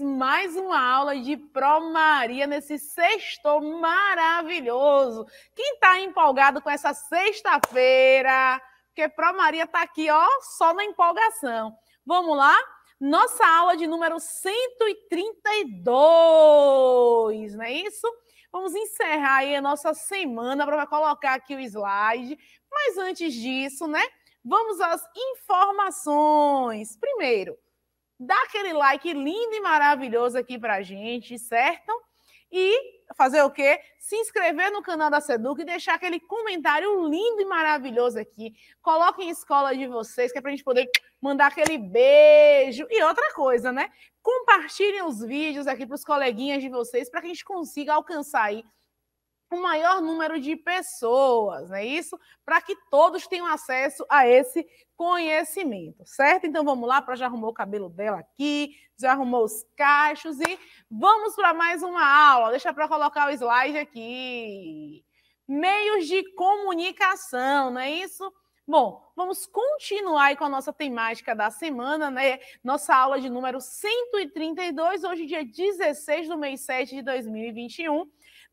mais uma aula de Pro Maria nesse sexto maravilhoso. Quem está empolgado com essa sexta-feira? Porque Pro Maria está aqui, ó, só na empolgação. Vamos lá? Nossa aula de número 132, não é isso? Vamos encerrar aí a nossa semana para colocar aqui o slide. Mas antes disso, né? Vamos às informações. Primeiro, dá aquele like lindo e maravilhoso aqui pra gente, certo? E fazer o quê? Se inscrever no canal da Seduc e deixar aquele comentário lindo e maravilhoso aqui. Coloque em escola de vocês, que é pra gente poder mandar aquele beijo. E outra coisa, né? Compartilhem os vídeos aqui pros coleguinhas de vocês para que a gente consiga alcançar aí o um maior número de pessoas, não é isso? Para que todos tenham acesso a esse conhecimento, certo? Então vamos lá, para já arrumou o cabelo dela aqui, já arrumou os cachos e vamos para mais uma aula. Deixa para colocar o slide aqui. Meios de comunicação, não é isso? Bom, vamos continuar aí com a nossa temática da semana, né? Nossa aula de número 132, hoje dia 16 do mês 7 de 2021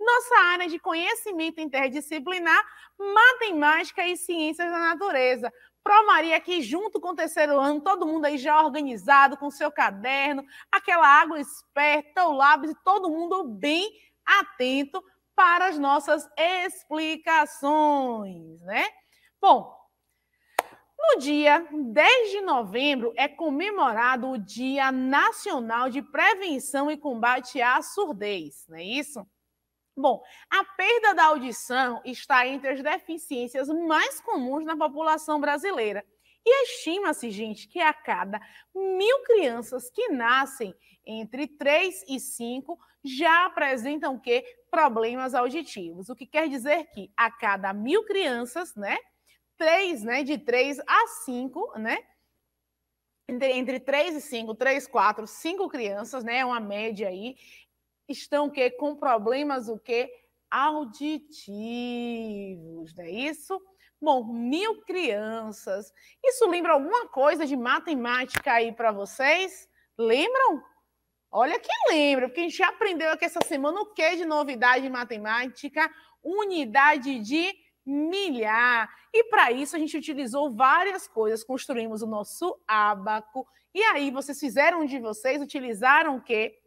nossa área de conhecimento interdisciplinar, matemática e ciências da natureza. Pro Maria aqui junto com o terceiro ano, todo mundo aí já organizado com seu caderno, aquela água esperta, o lápis, todo mundo bem atento para as nossas explicações, né? Bom, no dia 10 de novembro é comemorado o Dia Nacional de Prevenção e Combate à Surdez, não é isso? Bom, a perda da audição está entre as deficiências mais comuns na população brasileira. E estima-se, gente, que a cada mil crianças que nascem entre 3 e 5 já apresentam o Problemas auditivos. O que quer dizer que a cada mil crianças, né? 3, né? De 3 a 5, né? entre, entre 3 e 5, 3, 4, 5 crianças, né? É Uma média aí, estão que com problemas o que auditivos, não é isso? Bom, mil crianças. Isso lembra alguma coisa de matemática aí para vocês? Lembram? Olha que lembra, porque a gente aprendeu aqui essa semana o que de novidade em matemática, unidade de milhar. E para isso a gente utilizou várias coisas, construímos o nosso abaco. E aí vocês fizeram de vocês, utilizaram o quê?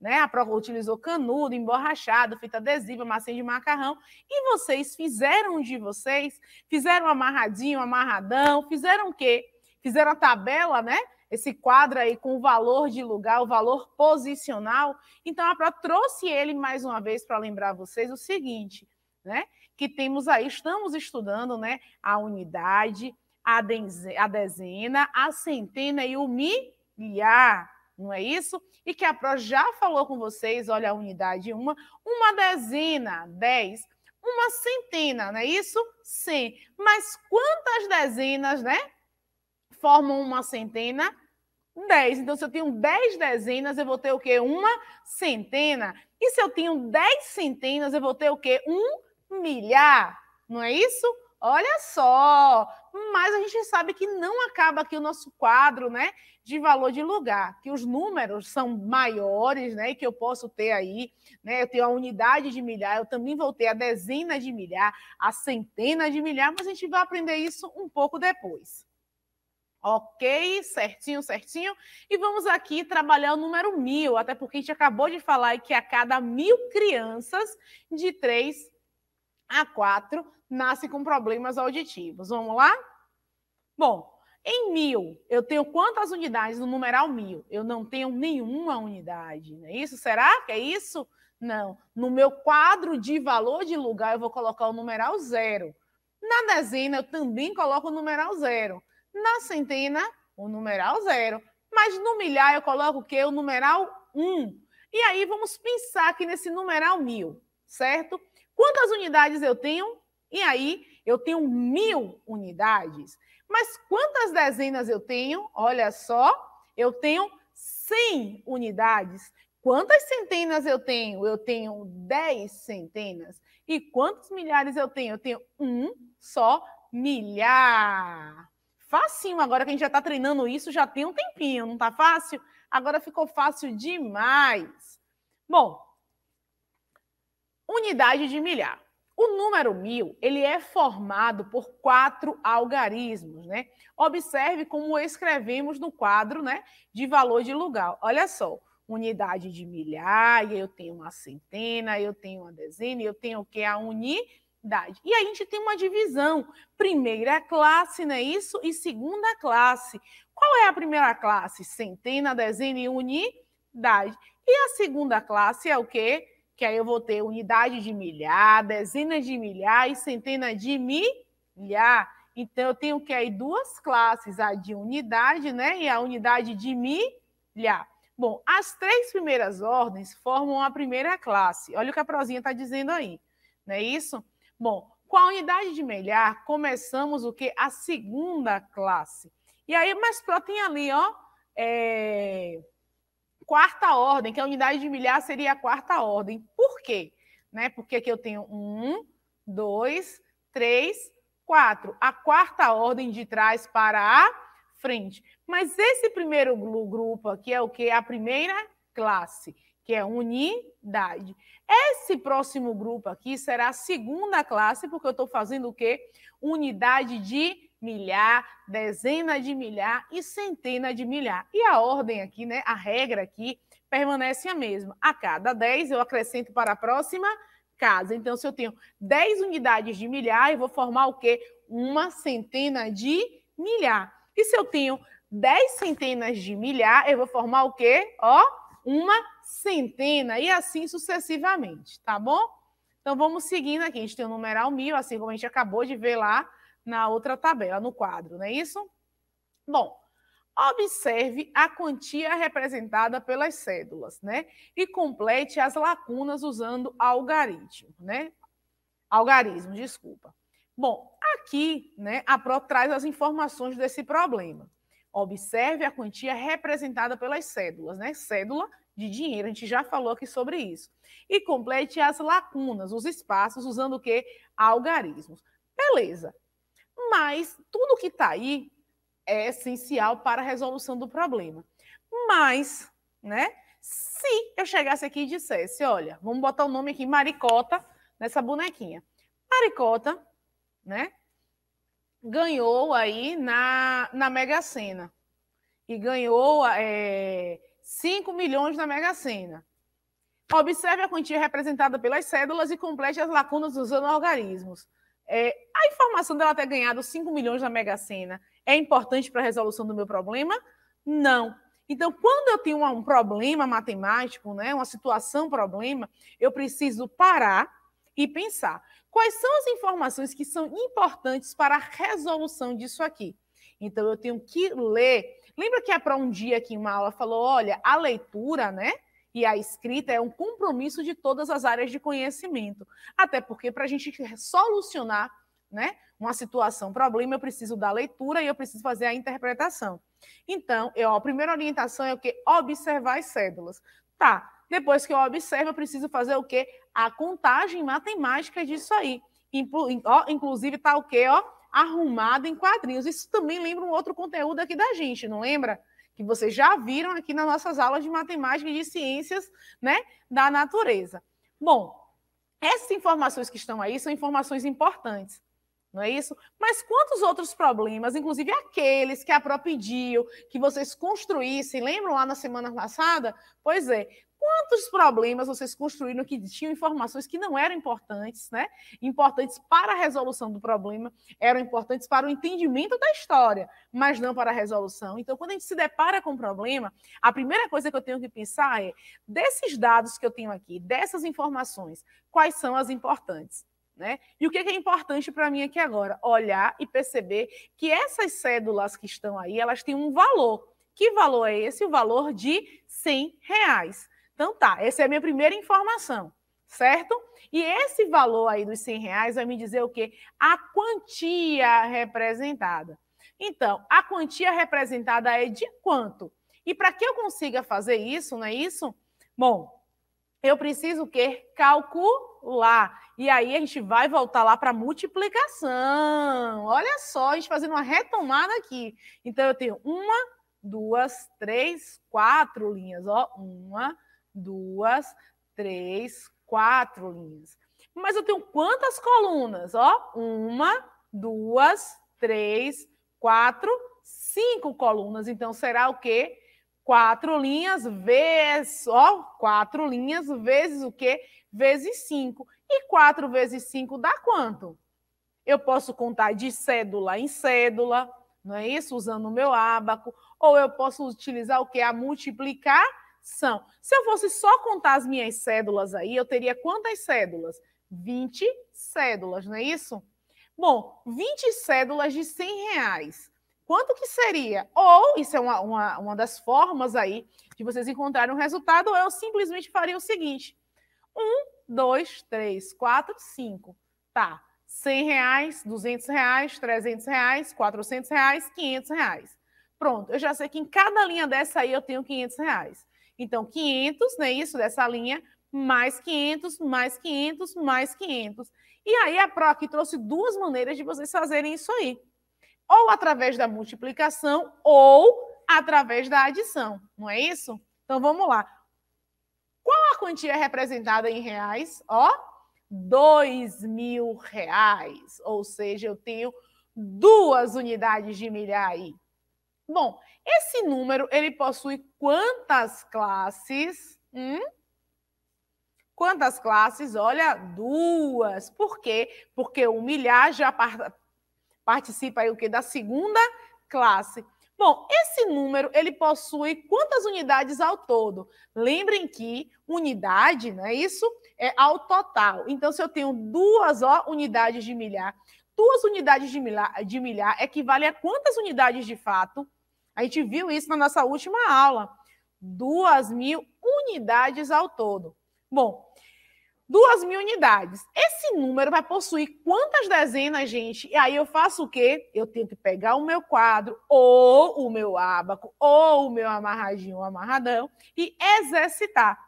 Né? A prova utilizou canudo, emborrachado, fita adesiva, massinha de macarrão. E vocês fizeram de vocês, fizeram amarradinho, amarradão, fizeram o quê? Fizeram a tabela, né? Esse quadro aí com o valor de lugar, o valor posicional. Então, a Pro trouxe ele mais uma vez para lembrar vocês o seguinte, né? Que temos aí, estamos estudando, né? A unidade, a dezena, a centena e o milhar, não é isso? e que a PRO já falou com vocês, olha a unidade 1, uma, dezena, 10, uma centena, não é isso? Sim. Mas quantas dezenas, né? Formam uma centena? 10. Então, se eu tenho 10 dezenas, eu vou ter o quê? Uma centena. E se eu tenho 10 centenas, eu vou ter o quê? Um milhar. Não é isso? Olha só! Mas a gente sabe que não acaba aqui o nosso quadro, né? De valor de lugar, que os números são maiores, né? Que eu posso ter aí, né? Eu tenho a unidade de milhar, eu também vou ter a dezena de milhar, a centena de milhar, mas a gente vai aprender isso um pouco depois. Ok, certinho, certinho. E vamos aqui trabalhar o número mil, até porque a gente acabou de falar que a cada mil crianças de 3 a 4 nasce com problemas auditivos. Vamos lá? Bom, em mil, eu tenho quantas unidades no numeral mil? Eu não tenho nenhuma unidade, não é isso? Será que é isso? Não. No meu quadro de valor de lugar, eu vou colocar o numeral zero. Na dezena, eu também coloco o numeral zero. Na centena, o numeral zero. Mas no milhar, eu coloco o quê? O numeral um. E aí, vamos pensar aqui nesse numeral mil, certo? Quantas unidades eu tenho? E aí eu tenho mil unidades. Mas quantas dezenas eu tenho? Olha só, eu tenho 100 unidades. Quantas centenas eu tenho? Eu tenho 10 centenas. E quantos milhares eu tenho? Eu tenho um só milhar. Facinho agora que a gente já está treinando isso já tem um tempinho, não está fácil? Agora ficou fácil demais. Bom, unidade de milhar. O número mil ele é formado por quatro algarismos, né? Observe como escrevemos no quadro, né, de valor de lugar. Olha só, unidade de milhar, eu tenho uma centena, eu tenho uma dezena, eu tenho o que a unidade. E aí a gente tem uma divisão, primeira classe, não é isso? E segunda classe. Qual é a primeira classe? Centena, dezena e unidade. E a segunda classe é o quê? que aí eu vou ter unidade de milhar, dezenas de milhar e centenas de milhar. Então, eu tenho que aí duas classes, a de unidade né, e a unidade de milhar. Bom, as três primeiras ordens formam a primeira classe. Olha o que a Prozinha está dizendo aí, não é isso? Bom, com a unidade de milhar, começamos o que? A segunda classe. E aí, mais próximo tem ali, ó, é, quarta ordem, que a unidade de milhar seria a quarta ordem. Por quê? Né? Porque aqui eu tenho um, dois, três, quatro. A quarta ordem de trás para a frente. Mas esse primeiro grupo aqui é o que? A primeira classe, que é unidade. Esse próximo grupo aqui será a segunda classe, porque eu estou fazendo o quê? Unidade de milhar, dezena de milhar e centena de milhar. E a ordem aqui, né, a regra aqui, permanece a mesma. A cada 10 eu acrescento para a próxima casa. Então, se eu tenho 10 unidades de milhar, eu vou formar o quê? Uma centena de milhar. E se eu tenho 10 centenas de milhar, eu vou formar o quê? Ó, uma centena e assim sucessivamente, tá bom? Então, vamos seguindo aqui. A gente tem o numeral mil, assim como a gente acabou de ver lá na outra tabela, no quadro, não é isso? Bom, observe a quantia representada pelas cédulas, né? E complete as lacunas usando algarismo, né? Algarismo, desculpa. Bom, aqui, né, a PRO traz as informações desse problema. Observe a quantia representada pelas cédulas, né? Cédula de dinheiro, a gente já falou aqui sobre isso. E complete as lacunas, os espaços, usando o quê? Algarismos. Beleza. Mas tudo que está aí é essencial para a resolução do problema. Mas, né? Se eu chegasse aqui e dissesse, olha, vamos botar o nome aqui, Maricota, nessa bonequinha. Maricota, né? Ganhou aí na, na Mega Sena. E ganhou é, 5 milhões na Mega Sena. Observe a quantia representada pelas cédulas e complete as lacunas usando algarismos. É, a informação dela ter ganhado 5 milhões na Mega Sena é importante para a resolução do meu problema? Não. Então, quando eu tenho um problema matemático, né, uma situação problema, eu preciso parar e pensar quais são as informações que são importantes para a resolução disso aqui. Então, eu tenho que ler. Lembra que a para um dia aqui em uma aula falou: olha, a leitura, né? e a escrita é um compromisso de todas as áreas de conhecimento. Até porque, para a gente solucionar né, uma situação, um problema, eu preciso da leitura e eu preciso fazer a interpretação. Então, eu, a primeira orientação é o que? Observar as cédulas. Tá, depois que eu observo, eu preciso fazer o que? A contagem matemática disso aí. Inclusive, tá o que? Ó, arrumado em quadrinhos. Isso também lembra um outro conteúdo aqui da gente, não lembra? que vocês já viram aqui nas nossas aulas de matemática e de ciências né, da natureza. Bom, essas informações que estão aí são informações importantes, não é isso? Mas quantos outros problemas, inclusive aqueles que a própria pediu, que vocês construíssem, lembram lá na semana passada? Pois é, Quantos problemas vocês construíram que tinham informações que não eram importantes, né? Importantes para a resolução do problema, eram importantes para o entendimento da história, mas não para a resolução. Então, quando a gente se depara com um problema, a primeira coisa que eu tenho que pensar é: desses dados que eu tenho aqui, dessas informações, quais são as importantes? Né? E o que é, é importante para mim aqui agora? Olhar e perceber que essas cédulas que estão aí, elas têm um valor. Que valor é esse? O valor de 100 reais. Então tá, essa é a minha primeira informação, certo? E esse valor aí dos 100 reais vai me dizer o quê? A quantia representada. Então, a quantia representada é de quanto? E para que eu consiga fazer isso, não é isso? Bom, eu preciso o quê? Calcular. E aí a gente vai voltar lá para multiplicação. Olha só, a gente fazendo uma retomada aqui. Então, eu tenho uma, duas, três, quatro linhas. Ó, uma, duas, três, quatro linhas. Mas eu tenho quantas colunas? Ó, uma, duas, três, quatro, cinco colunas. Então será o quê? Quatro linhas vezes, ó, quatro linhas vezes o quê? Vezes cinco. E quatro vezes cinco dá quanto? Eu posso contar de cédula em cédula, não é isso? Usando o meu abaco? Ou eu posso utilizar o que? A multiplicar são. Se eu fosse só contar as minhas cédulas aí, eu teria quantas cédulas? 20 cédulas, não é isso? Bom, 20 cédulas de 100 reais. Quanto que seria? Ou, isso é uma, uma, uma das formas aí de vocês encontrarem um resultado, ou eu simplesmente faria o seguinte. 1, 2, 3, 4, 5. Tá, 100 reais, 200 reais, 300 reais, 400 reais, 500 reais. Pronto, eu já sei que em cada linha dessa aí eu tenho 500 reais. Então, 500, né, isso dessa linha, mais 500, mais 500, mais 500. E aí a Pro aqui trouxe duas maneiras de vocês fazerem isso aí. Ou através da multiplicação ou através da adição, não é isso? Então vamos lá. Qual a quantia representada em reais? Ó, dois mil reais. Ou seja, eu tenho duas unidades de milhar aí. Bom, esse número ele possui quantas classes? Hum? Quantas classes? Olha, duas. Por quê? Porque o milhar já participa aí o que da segunda classe. Bom, esse número ele possui quantas unidades ao todo? Lembrem que unidade, não é isso? É ao total. Então, se eu tenho duas ó, unidades de milhar, duas unidades de milhar, de milhar equivale a quantas unidades de fato? A gente viu isso na nossa última aula. 2 mil unidades ao todo. Bom, 2 mil unidades. Esse número vai possuir quantas dezenas, gente? E aí eu faço o quê? Eu tenho que pegar o meu quadro, ou o meu abaco, ou o meu amarradinho, amarradão, e exercitar.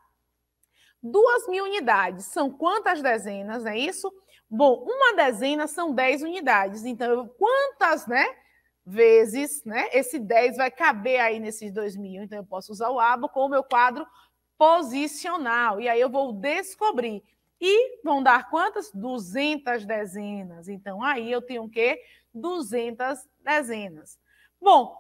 2 mil unidades são quantas dezenas, não é isso? Bom, uma dezena são 10 unidades. Então, quantas, né? vezes, né? Esse 10 vai caber aí nesses 2.000, mil, então eu posso usar o abo com o meu quadro posicional. E aí eu vou descobrir. E vão dar quantas? 200 dezenas. Então aí eu tenho o quê? 200 dezenas. Bom,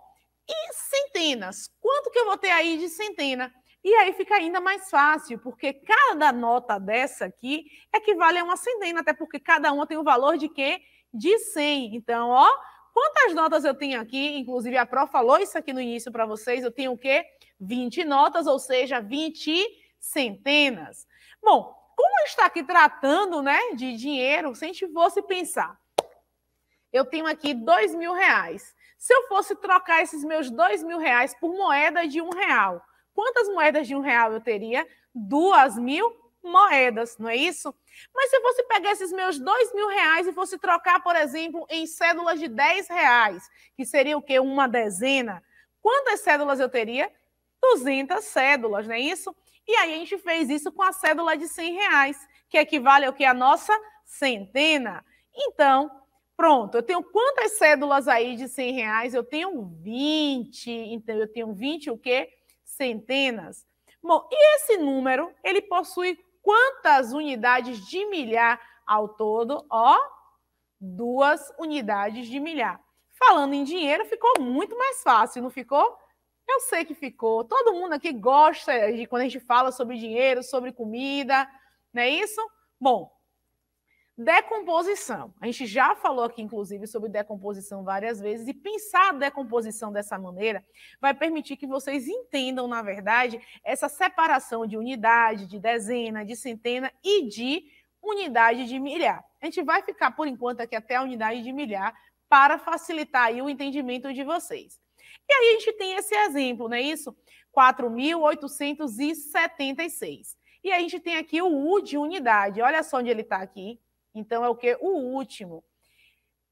e centenas? Quanto que eu vou ter aí de centena? E aí fica ainda mais fácil, porque cada nota dessa aqui equivale a uma centena, até porque cada uma tem o um valor de quê? De 100. Então, ó, Quantas notas eu tenho aqui? Inclusive, a Pro falou isso aqui no início para vocês. Eu tenho o quê? 20 notas, ou seja, 20 centenas. Bom, como está aqui tratando né, de dinheiro, se a gente fosse pensar, eu tenho aqui dois mil reais. Se eu fosse trocar esses meus dois mil reais por moeda de um real, quantas moedas de um real eu teria? Duas mil moedas, não é isso? Mas se você pegar esses meus dois mil reais e fosse trocar, por exemplo, em cédulas de 10 reais, que seria o quê? Uma dezena, quantas cédulas eu teria? 200 cédulas, não é isso? E aí a gente fez isso com a cédula de 100 reais, que equivale ao que? A nossa centena. Então, pronto, eu tenho quantas cédulas aí de 100 reais? Eu tenho 20, então eu tenho 20 o quê? Centenas. Bom, e esse número, ele possui quantas unidades de milhar ao todo? Ó, duas unidades de milhar. Falando em dinheiro, ficou muito mais fácil, não ficou? Eu sei que ficou. Todo mundo aqui gosta de quando a gente fala sobre dinheiro, sobre comida, não é isso? Bom, Decomposição. A gente já falou aqui, inclusive, sobre decomposição várias vezes, e pensar a decomposição dessa maneira vai permitir que vocês entendam, na verdade, essa separação de unidade, de dezena, de centena e de unidade de milhar. A gente vai ficar, por enquanto, aqui até a unidade de milhar para facilitar o entendimento de vocês. E aí a gente tem esse exemplo, não é isso? 4.876. E a gente tem aqui o U de unidade. Olha só onde ele está aqui. Então é o que? O último.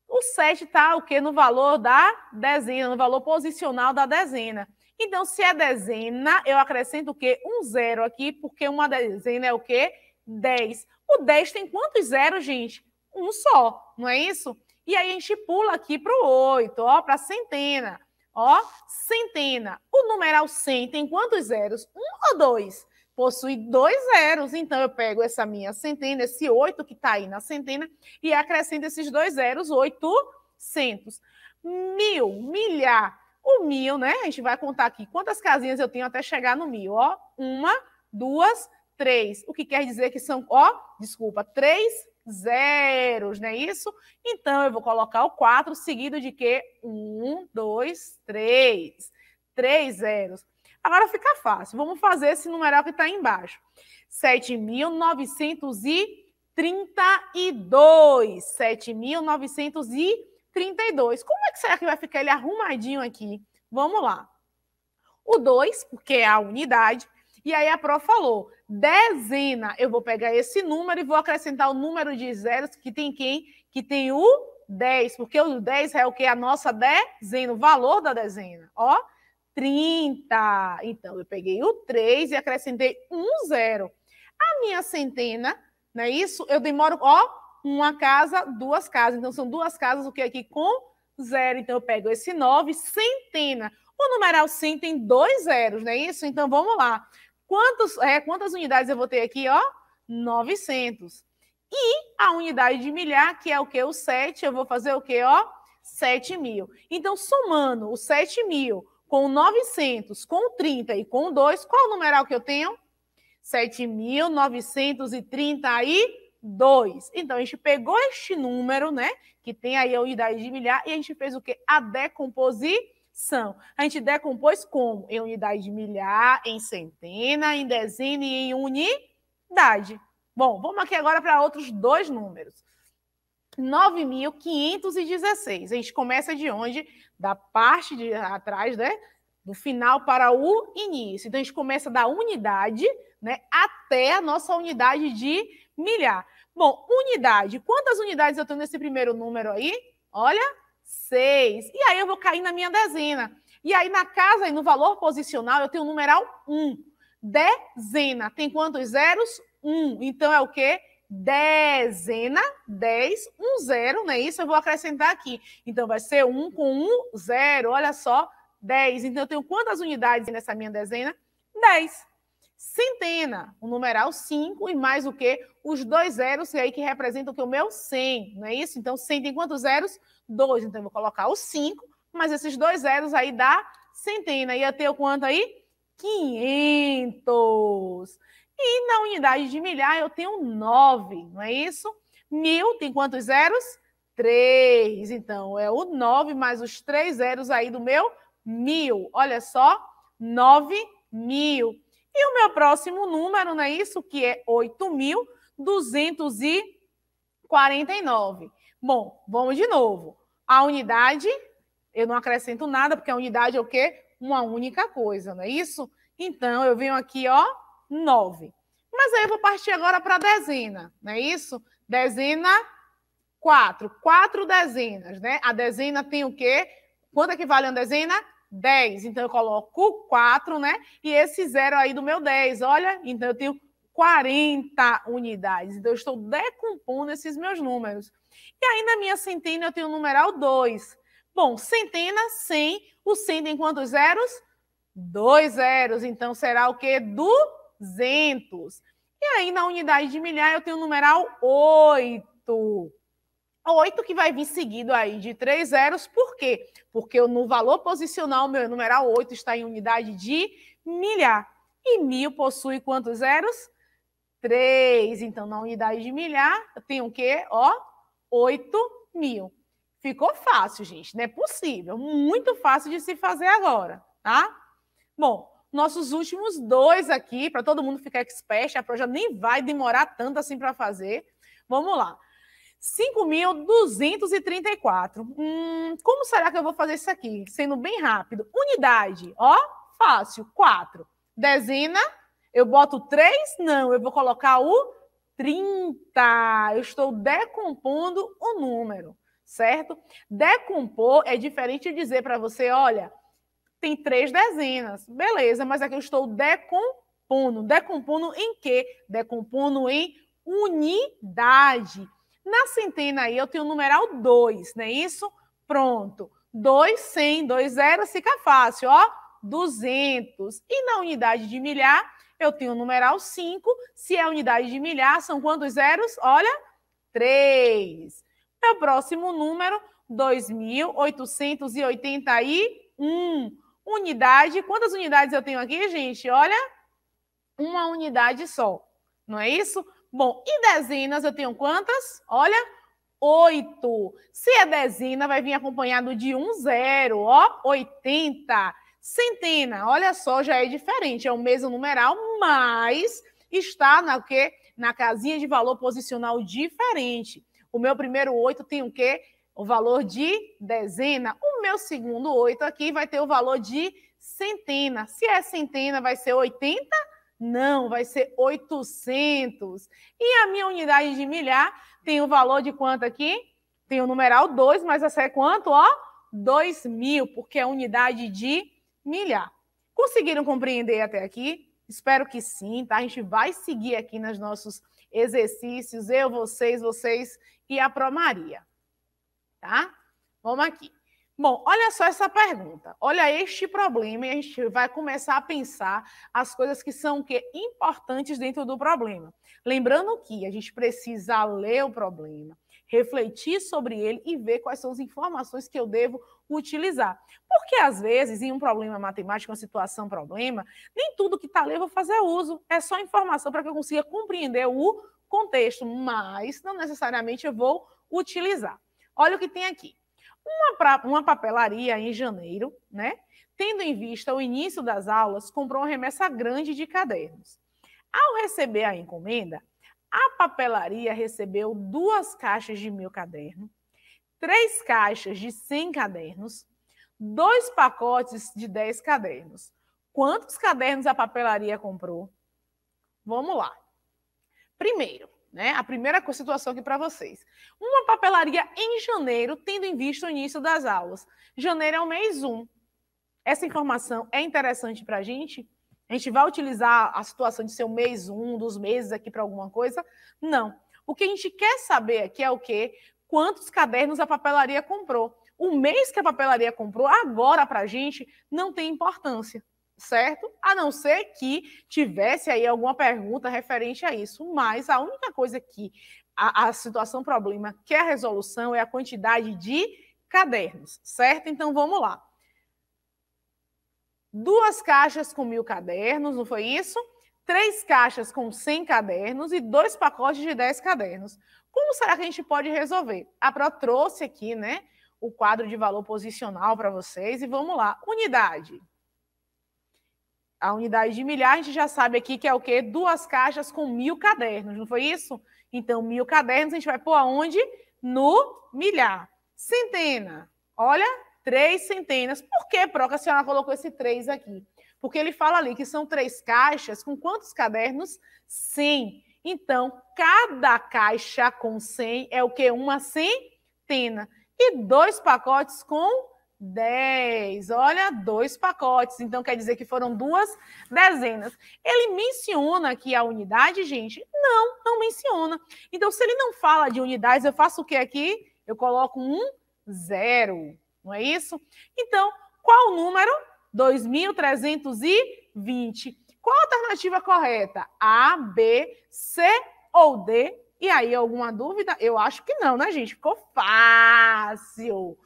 O 7 está o que? No valor da dezena, no valor posicional da dezena. Então, se é dezena, eu acrescento o quê? Um zero aqui, porque uma dezena é o quê? 10. O 10 tem quantos zeros, gente? Um só, não é isso? E aí a gente pula aqui para o 8, ó, para centena. Ó, centena. O numeral 100 tem quantos zeros? Um ou dois? possui dois zeros. Então, eu pego essa minha centena, esse 8 que está aí na centena, e acrescento esses dois zeros, 800. Mil, milhar. O mil, né? A gente vai contar aqui quantas casinhas eu tenho até chegar no mil. Ó, uma, duas, três. O que quer dizer que são, ó, desculpa, três zeros, não é isso? Então, eu vou colocar o 4 seguido de quê? Um, dois, três. Três zeros. Agora fica fácil. Vamos fazer esse numeral que está embaixo. 7.932. 7.932. Como é que será que vai ficar ele arrumadinho aqui? Vamos lá. O 2, porque é a unidade. E aí a Pro falou, dezena. Eu vou pegar esse número e vou acrescentar o número de zeros que tem quem? Que tem o 10. Porque o 10 é o que? A nossa dezena, o valor da dezena. Ó, 30. Então, eu peguei o 3 e acrescentei um zero. A minha centena, não é isso? Eu demoro, ó, uma casa, duas casas. Então, são duas casas, o que é aqui com zero. Então, eu pego esse 9, centena. O numeral 100 tem dois zeros, não é isso? Então, vamos lá. Quantos, é, quantas unidades eu vou ter aqui, ó? 900. E a unidade de milhar, que é o que? O 7, eu vou fazer o quê, ó? 7 mil. Então, somando o 7 mil com 900, com 30 e com 2, qual o numeral que eu tenho? 7.932. Então, a gente pegou este número, né, que tem aí a unidade de milhar, e a gente fez o quê? A decomposição. A gente decompôs como? Em unidade de milhar, em centena, em dezena e em unidade. Bom, vamos aqui agora para outros dois números. 9.516. A gente começa de onde? da parte de atrás, né? Do final para o início. Então, a gente começa da unidade, né? Até a nossa unidade de milhar. Bom, unidade. Quantas unidades eu tenho nesse primeiro número aí? Olha, seis. E aí eu vou cair na minha dezena. E aí na casa e no valor posicional eu tenho o numeral um. Dezena. Tem quantos zeros? Um. Então é o quê? dezena, 10, um zero, não é isso? Eu vou acrescentar aqui. Então, vai ser um com um zero, olha só, 10. Então, eu tenho quantas unidades nessa minha dezena? 10. Centena, o numeral 5 e mais o quê? Os dois zeros é aí que representam que o meu 100, não é isso? Então, 100 tem quantos zeros? 2. Então, eu vou colocar o 5, mas esses dois zeros aí dá centena. E eu tenho quanto aí? 500. E na unidade de milhar eu tenho 9, não é isso? Mil tem quantos zeros? 3. Então, é o 9 mais os três zeros aí do meu mil. Olha só, 9 mil. E o meu próximo número, não é isso? Que é 8.249. Bom, vamos de novo. A unidade, eu não acrescento nada, porque a unidade é o quê? Uma única coisa, não é isso? Então, eu venho aqui, ó, 9. Mas aí eu vou partir agora para a dezena, não é isso? Dezena, 4. Quatro dezenas, né? A dezena tem o quê? Quanto equivale é a dezena? 10. Então, eu coloco 4, né? E esse zero aí do meu 10, olha. Então, eu tenho 40 unidades. Então, eu estou decompondo esses meus números. E aí, na minha centena, eu tenho o numeral 2. Bom, centena, 100. O 100 tem quantos zeros? Dois zeros. Então, será o quê? Do 200. E aí, na unidade de milhar, eu tenho o numeral 8. 8 que vai vir seguido aí de três zeros, por quê? Porque no valor posicional, meu numeral 8 está em unidade de milhar. E mil possui quantos zeros? Três. Então, na unidade de milhar, eu tenho o quê? Ó, 8 mil. Ficou fácil, gente. Não é possível. Muito fácil de se fazer agora, tá? Bom, nossos últimos dois aqui, para todo mundo ficar expert, a proja nem vai demorar tanto assim para fazer. Vamos lá. 5.234. Hum, como será que eu vou fazer isso aqui? Sendo bem rápido. Unidade, ó, fácil, 4. Dezena, eu boto 3? Não, eu vou colocar o 30. Eu estou decompondo o número, certo? Decompor é diferente de dizer para você, olha, tem três dezenas. Beleza, mas aqui é eu estou decompondo. Decompondo em quê? Decompondo em unidade. Na centena aí eu tenho o numeral 2, não é isso? Pronto. 2, 100, 2 0, fica fácil, ó. 200. E na unidade de milhar, eu tenho o numeral 5. Se é unidade de milhar, são quantos zeros? Olha, 3. Meu próximo número, 2.881 unidade. Quantas unidades eu tenho aqui, gente? Olha, uma unidade só, não é isso? Bom, e dezenas eu tenho quantas? Olha, oito. Se é dezena, vai vir acompanhado de um zero, ó, oitenta. Centena, olha só, já é diferente, é o mesmo numeral, mas está na quê? Na casinha de valor posicional diferente. O meu primeiro oito tem o quê? o valor de dezena. O meu segundo 8 aqui vai ter o valor de centena. Se é centena, vai ser 80? Não, vai ser 800. E a minha unidade de milhar tem o valor de quanto aqui? Tem o numeral 2, mas essa é quanto? Ó, 2 mil, porque é unidade de milhar. Conseguiram compreender até aqui? Espero que sim, tá? A gente vai seguir aqui nos nossos exercícios, eu, vocês, vocês e a Promaria tá? Vamos aqui. Bom, olha só essa pergunta. Olha este problema e a gente vai começar a pensar as coisas que são que importantes dentro do problema. Lembrando que a gente precisa ler o problema, refletir sobre ele e ver quais são as informações que eu devo utilizar. Porque às vezes em um problema matemático, uma situação problema, nem tudo que está ali eu vou fazer uso. É só informação para que eu consiga compreender o contexto, mas não necessariamente eu vou utilizar. Olha o que tem aqui. Uma, pra, uma papelaria em janeiro, né? Tendo em vista o início das aulas, comprou uma remessa grande de cadernos. Ao receber a encomenda, a papelaria recebeu duas caixas de mil cadernos, três caixas de 100 cadernos, dois pacotes de 10 cadernos. Quantos cadernos a papelaria comprou? Vamos lá. Primeiro, né? A primeira situação aqui para vocês. Uma papelaria em janeiro, tendo em vista o início das aulas. Janeiro é o mês 1. Essa informação é interessante para a gente? A gente vai utilizar a situação de ser o mês 1, dos meses aqui para alguma coisa? Não. O que a gente quer saber aqui é o quê? Quantos cadernos a papelaria comprou. O mês que a papelaria comprou, agora para a gente, não tem importância certo? A não ser que tivesse aí alguma pergunta referente a isso, mas a única coisa que a, a situação problema quer resolução é a quantidade de cadernos, certo? Então vamos lá. Duas caixas com mil cadernos, não foi isso? Três caixas com 100 cadernos e dois pacotes de 10 cadernos. Como será que a gente pode resolver? A Pro trouxe aqui, né, o quadro de valor posicional para vocês e vamos lá. Unidade, a unidade de milhar, a gente já sabe aqui que é o quê? Duas caixas com mil cadernos, não foi isso? Então, mil cadernos a gente vai pôr aonde? No milhar. Centena. Olha, três centenas. Por que, Proca, a senhora colocou esse três aqui? Porque ele fala ali que são três caixas com quantos cadernos? cem Então, cada caixa com cem é o que? Uma centena. E dois pacotes com 10. Olha, dois pacotes. Então quer dizer que foram duas dezenas. Ele menciona aqui a unidade, gente? Não, não menciona. Então, se ele não fala de unidades, eu faço o que aqui? Eu coloco um zero. Não é isso? Então, qual o número? 2320. Qual a alternativa correta? A, B, C ou D? E aí, alguma dúvida? Eu acho que não, né, gente? Ficou fácil.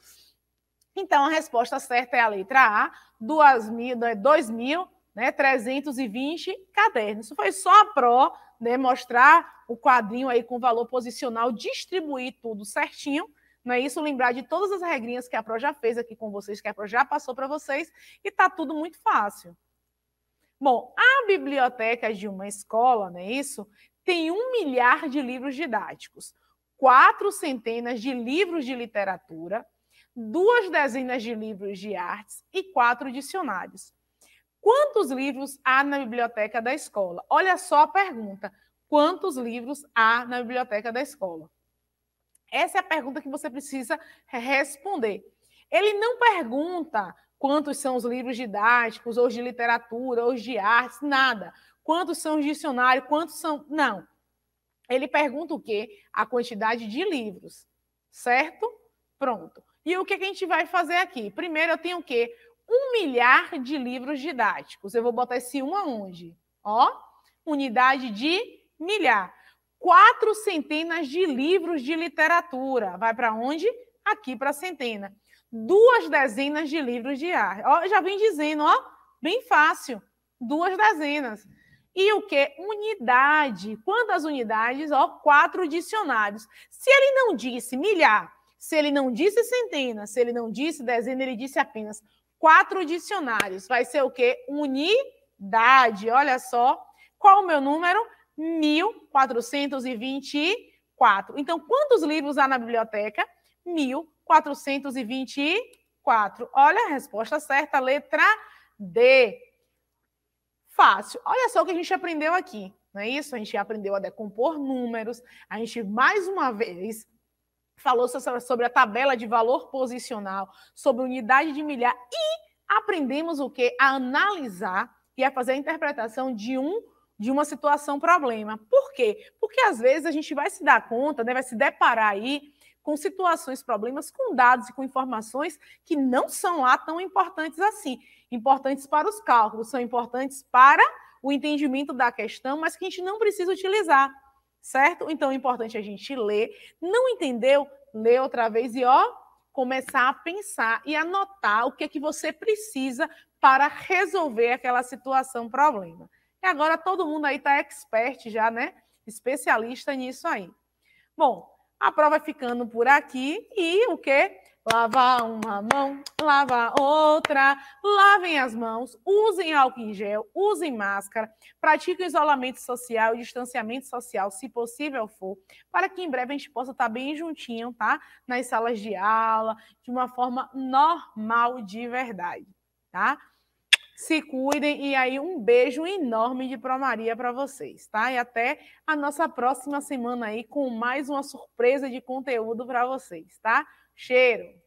Então, a resposta certa é a letra A, 2.320 é né, cadernos. Isso foi só a pró, né, mostrar o quadrinho aí com valor posicional, distribuir tudo certinho, não é isso? Lembrar de todas as regrinhas que a pró já fez aqui com vocês, que a pró já passou para vocês, e está tudo muito fácil. Bom, a biblioteca de uma escola, não é isso? Tem um milhar de livros didáticos, quatro centenas de livros de literatura, duas dezenas de livros de artes e quatro dicionários. Quantos livros há na biblioteca da escola? Olha só a pergunta. Quantos livros há na biblioteca da escola? Essa é a pergunta que você precisa responder. Ele não pergunta quantos são os livros didáticos, ou de literatura, ou de artes, nada. Quantos são os dicionários, quantos são. Não. Ele pergunta o quê? A quantidade de livros, certo? Pronto. E o que, a gente vai fazer aqui? Primeiro, eu tenho o quê? Um milhar de livros didáticos. Eu vou botar esse um aonde? Ó, unidade de milhar. Quatro centenas de livros de literatura. Vai para onde? Aqui para a centena. Duas dezenas de livros de arte. Ó, já vem dizendo, ó, bem fácil. Duas dezenas. E o que? Unidade. Quantas unidades? Ó, quatro dicionários. Se ele não disse milhar, se ele não disse centenas, se ele não disse dezena, ele disse apenas quatro dicionários. Vai ser o quê? Unidade. Olha só. Qual o meu número? 1424. Então, quantos livros há na biblioteca? 1424. Olha a resposta certa, letra D. Fácil. Olha só o que a gente aprendeu aqui, não é isso? A gente aprendeu a decompor números, a gente mais uma vez falou sobre a tabela de valor posicional, sobre unidade de milhar e aprendemos o que? A analisar e a fazer a interpretação de um de uma situação problema. Por quê? Porque às vezes a gente vai se dar conta, né, vai se deparar aí com situações, problemas, com dados e com informações que não são lá tão importantes assim. Importantes para os cálculos, são importantes para o entendimento da questão, mas que a gente não precisa utilizar certo? Então é importante a gente ler. Não entendeu? Lê outra vez e ó, começar a pensar e anotar o que é que você precisa para resolver aquela situação, problema. E agora todo mundo aí está expert já, né? Especialista nisso aí. Bom, a prova ficando por aqui e o que? Lava uma mão, lava outra. Lavem as mãos, usem álcool em gel, usem máscara, pratiquem isolamento social e distanciamento social, se possível for, para que em breve a gente possa estar bem juntinho, tá? Nas salas de aula, de uma forma normal de verdade, tá? Se cuidem e aí um beijo enorme de Pro Maria para vocês, tá? E até a nossa próxima semana aí com mais uma surpresa de conteúdo para vocês, tá? Cheiro.